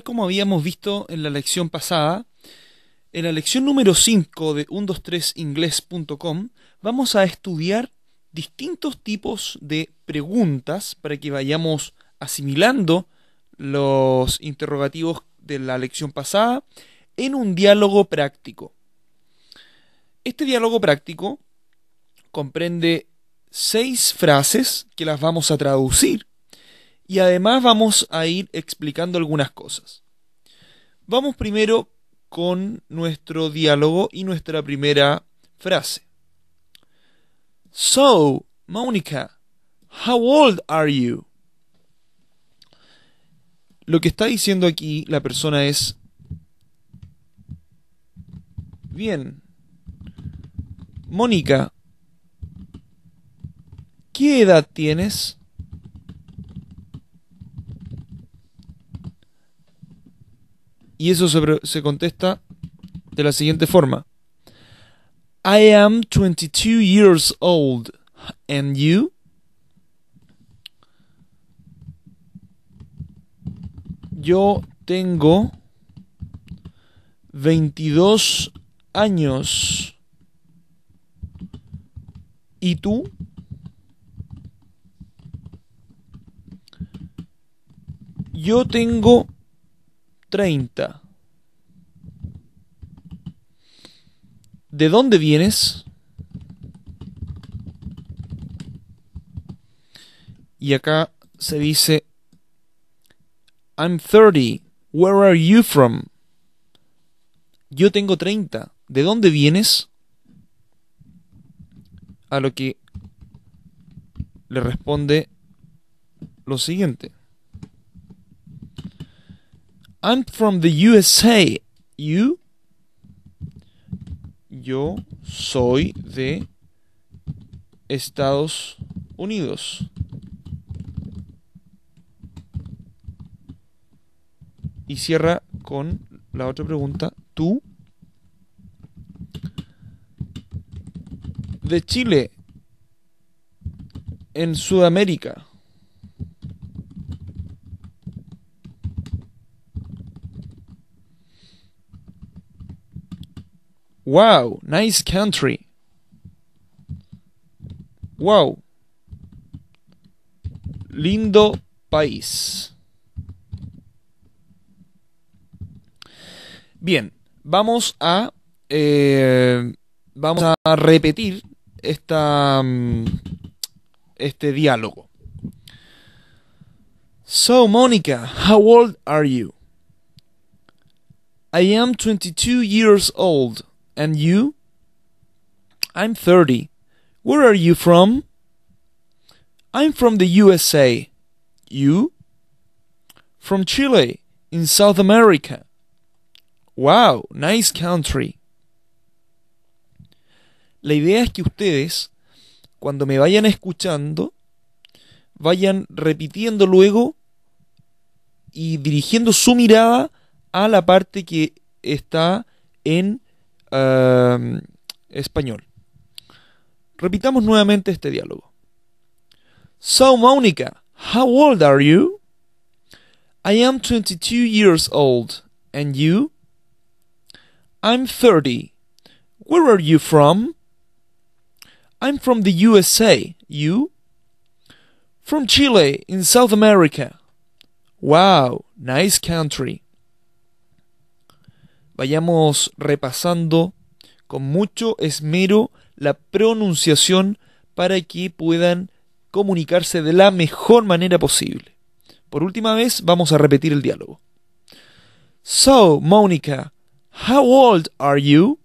como habíamos visto en la lección pasada, en la lección número 5 de 123inglés.com vamos a estudiar distintos tipos de preguntas para que vayamos asimilando los interrogativos de la lección pasada en un diálogo práctico. Este diálogo práctico comprende seis frases que las vamos a traducir y además vamos a ir explicando algunas cosas. Vamos primero con nuestro diálogo y nuestra primera frase. So, Mónica, how old are you? Lo que está diciendo aquí la persona es, bien, Mónica, ¿qué edad tienes? Y eso se, contesta de la siguiente forma. I am 22 years old. And you? Yo tengo 22 años. ¿Y tú? Yo tengo 30. ¿De dónde vienes? Y acá se dice, I'm 30. Where are you from? Yo tengo 30. ¿De dónde vienes? A lo que le responde lo siguiente. I'm from the USA. You. Yo soy de Estados Unidos. Y cierra con la otra pregunta. ¿Tú? De Chile. En Sudamérica. Wow, nice country. Wow. Lindo país. Bien, vamos a eh, vamos a repetir esta, mm, este diálogo. So, Monica, how old are you? I am 22 years old. And you? I'm 30. Where are you from? I'm from the USA. You? From Chile, in South America. ¡Wow! Nice country. La idea es que ustedes, cuando me vayan escuchando, vayan repitiendo luego y dirigiendo su mirada a la parte que está en uh, español. Repitamos nuevamente este diálogo. So, Monica, how old are you? I am 22 years old. And you? I'm 30. Where are you from? I'm from the USA. You? From Chile in South America. Wow, nice country vayamos repasando con mucho esmero la pronunciación para que puedan comunicarse de la mejor manera posible. Por última vez vamos a repetir el diálogo. So, Monica, how old are you?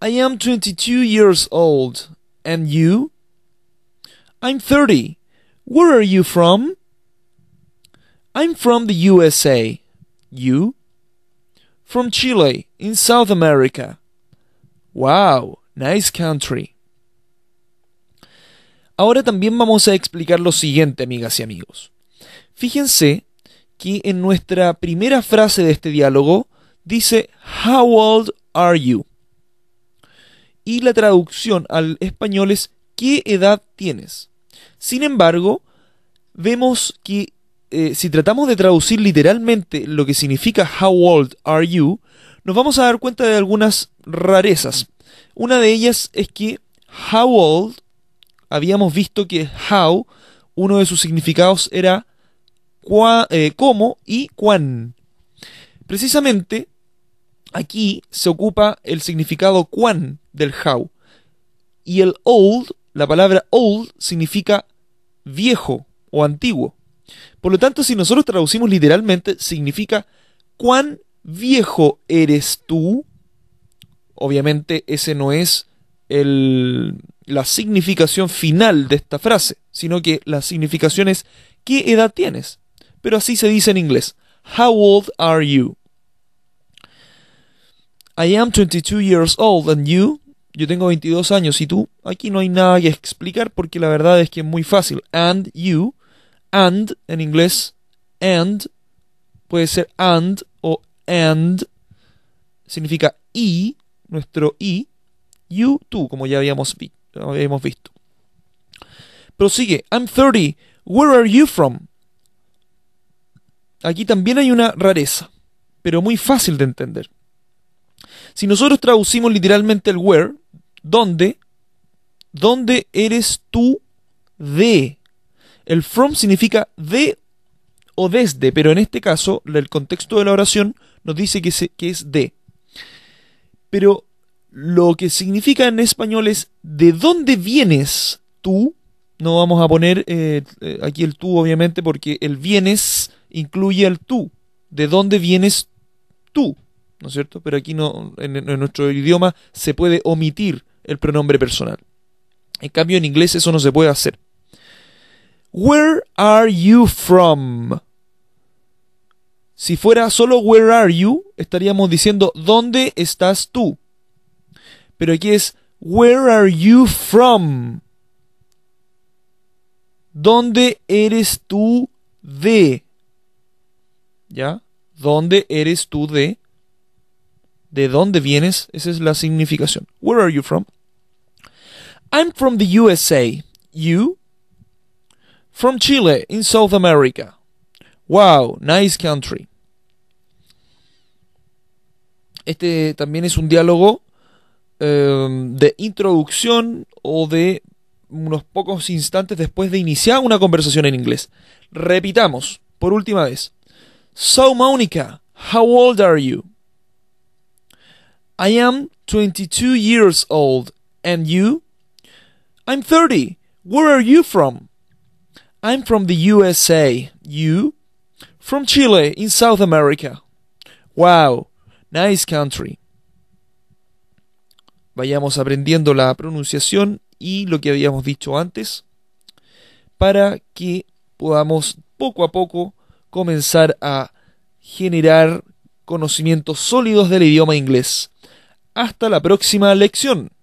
I am 22 years old. And you? I'm 30. Where are you from? I'm from the USA. You? from Chile in South America. ¡Wow! Nice country. Ahora también vamos a explicar lo siguiente, amigas y amigos. Fíjense que en nuestra primera frase de este diálogo dice How old are you? Y la traducción al español es ¿Qué edad tienes? Sin embargo, vemos que eh, si tratamos de traducir literalmente lo que significa How old are you, nos vamos a dar cuenta de algunas rarezas. Una de ellas es que How old, habíamos visto que How, uno de sus significados era como eh, cómo y cuán. Precisamente aquí se ocupa el significado cuán del How. Y el old, la palabra old, significa viejo o antiguo. Por lo tanto, si nosotros traducimos literalmente, significa cuán viejo eres tú. Obviamente ese no es el, la significación final de esta frase, sino que la significación es ¿qué edad tienes? Pero así se dice en inglés. How old are you? I am 22 years old and you? Yo tengo 22 años y tú? Aquí no hay nada que explicar porque la verdad es que es muy fácil. And you? and en inglés, and puede ser and o and, significa y, nuestro y, you, tú, como ya habíamos, habíamos visto. Prosigue, I'm 30, where are you from? Aquí también hay una rareza, pero muy fácil de entender. Si nosotros traducimos literalmente el where, ¿dónde? ¿Dónde eres tú de? El from significa de o desde, pero en este caso, el contexto de la oración nos dice que, es de. Pero lo que significa en español es de dónde vienes tú. No vamos a poner eh, eh, aquí el tú, obviamente, porque el vienes incluye el tú. ¿De dónde vienes tú? ¿No es cierto? Pero aquí no, en nuestro idioma se puede omitir el pronombre personal. En cambio, en inglés eso no se puede hacer. Where are you from? Si fuera solo where are you, estaríamos diciendo ¿dónde estás tú? Pero aquí es where are you from? ¿Dónde eres tú de? ¿Ya? ¿Dónde eres tú de? ¿De dónde vienes? Esa es la significación. Where are you from? I'm from the USA. You From Chile in South America. Wow, nice country. Este también es un diálogo em, de introducción o de unos pocos instantes después de iniciar una conversación en inglés. Repitamos, por última vez. So, Monica, how old are you? I am 22 years old. And you? I'm 30. Where are you from? I'm from the USA. You? From Chile, in South America. Wow, nice country. Vayamos aprendiendo la pronunciación y lo que habíamos dicho antes para que podamos poco a poco comenzar a generar conocimientos sólidos del idioma inglés. Hasta la próxima lección.